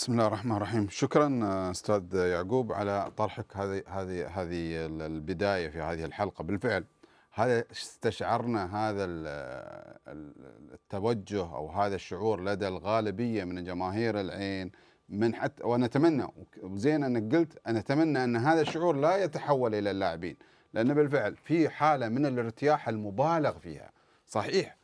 بسم الله الرحمن الرحيم شكرا استاذ يعقوب على طرحك هذه هذه هذه البدايه في هذه الحلقه بالفعل هذا استشعرنا هذا التوجه او هذا الشعور لدى الغالبيه من جماهير العين من حتى ونتمنى وزين انك قلت نتمنى ان هذا الشعور لا يتحول الى اللاعبين لان بالفعل في حاله من الارتياح المبالغ فيها صحيح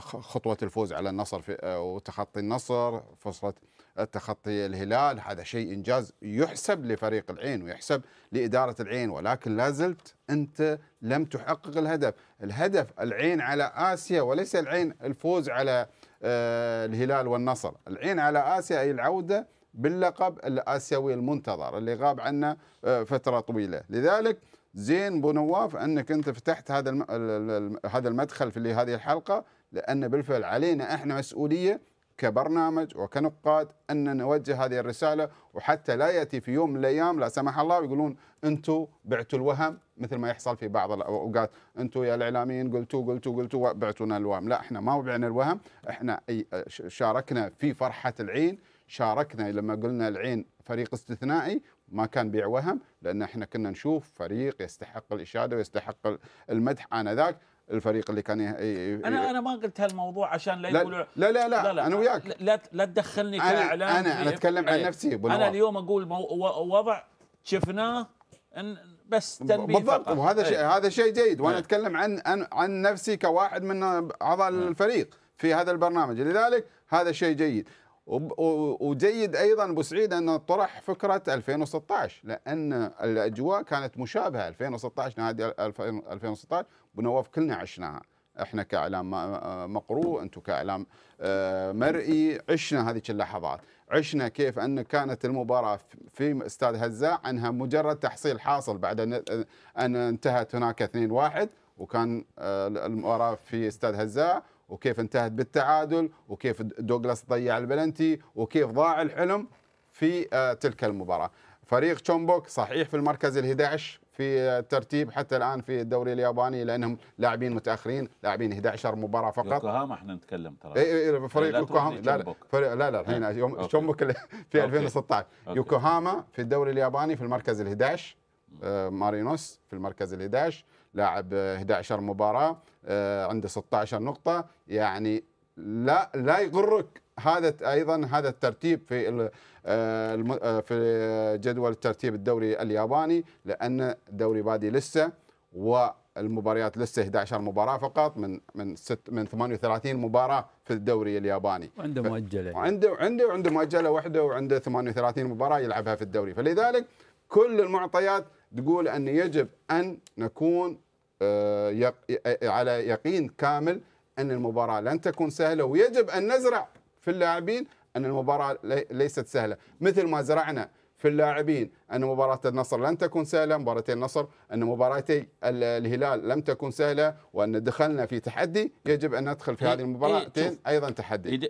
خطوه الفوز على النصر في آه، وتخطي النصر فرصه التخطي الهلال هذا شيء انجاز يحسب لفريق العين ويحسب لاداره العين ولكن لا زلت انت لم تحقق الهدف، الهدف العين على اسيا وليس العين الفوز على آه، الهلال والنصر، العين على اسيا اي العوده باللقب الاسيوي المنتظر اللي غاب عنا آه، فتره طويله، لذلك زين بو نواف انك انت فتحت هذا هذا المدخل في هذه الحلقه لأن بالفعل علينا إحنا مسؤولية كبرنامج وكنقاد أن نوجه هذه الرسالة وحتى لا يأتي في يوم من الأيام لا سمح الله ويقولون أنتم بعتوا الوهم مثل ما يحصل في بعض الأوقات أنتم يا الإعلاميين قلتوا قلتوا قلتوا بعتونا الوهم لا إحنا ما وبعنا الوهم إحنا شاركنا في فرحة العين شاركنا لما قلنا العين فريق استثنائي ما كان بيع وهم لان احنا كنا نشوف فريق يستحق الاشاده ويستحق المدح انذاك الفريق اللي كان انا انا ما قلت هالموضوع عشان لا يقولوا لا لا لا, لا, لا انا وياك لا لا تدخلني كاعلام انا انا, أنا اتكلم عن إيه. نفسي انا اليوم اقول وضع شفناه ان بس تنبيه بالضبط فقط. وهذا إيه. شيء هذا شيء جيد وانا إيه. اتكلم عن عن نفسي كواحد من اعضاء الفريق في هذا البرنامج لذلك هذا شيء جيد وجيد ايضا ابو سعيد انه طرح فكره 2016 لان الاجواء كانت مشابهه 2016 نهايه 2016 بنواف كلنا عشناها احنا كاعلام آه، مقروء انتم كاعلام آه، مرئي عشنا هذه اللحظات عشنا كيف ان كانت المباراه في استاد هزاع عنها مجرد تحصيل حاصل بعد ان انتهت هناك 2-1 وكان آه، المباراه في استاد هزاع وكيف انتهت بالتعادل وكيف دوغلاس ضيع البلنتي وكيف ضاع الحلم في آه، تلك المباراه فريق تشومبوك صحيح في المركز ال11 في آه، الترتيب حتى الان في الدوري الياباني لانهم لاعبين متاخرين لاعبين 11 مباراه فقط يوكوهاما احنا نتكلم ترى اي إيه، إيه، فريق يوكوهاما لا لا فريق لا لا الحين إيه، تشومبوك في 2016 يوكوهاما في الدوري الياباني في المركز ال11 آه، مارينوس في المركز ال11 لاعب 11 مباراه آه، عنده 16 نقطه يعني لا لا يغرك هذا ايضا هذا الترتيب في آه، في جدول ترتيب الدوري الياباني لان الدوري بادي لسه والمباريات لسه 11 مباراه فقط من من ست من 38 مباراه في الدوري الياباني وعنده مؤجله وعنده عنده عنده مؤجله واحده وعنده 38 مباراه يلعبها في الدوري فلذلك كل المعطيات تقول أن يجب أن نكون آه، آه، على يقين كامل أن المباراة لن تكون سهلة ويجب أن نزرع في اللاعبين أن المباراة ليست سهلة مثل ما زرعنا في اللاعبين أن مباراة النصر لن تكون سهلة مباراتي النصر أن مباراتي الهلال لم تكون سهلة وأن دخلنا في تحدي يجب أن ندخل في إيه، هذه المباراة إيه، أيضا تحدي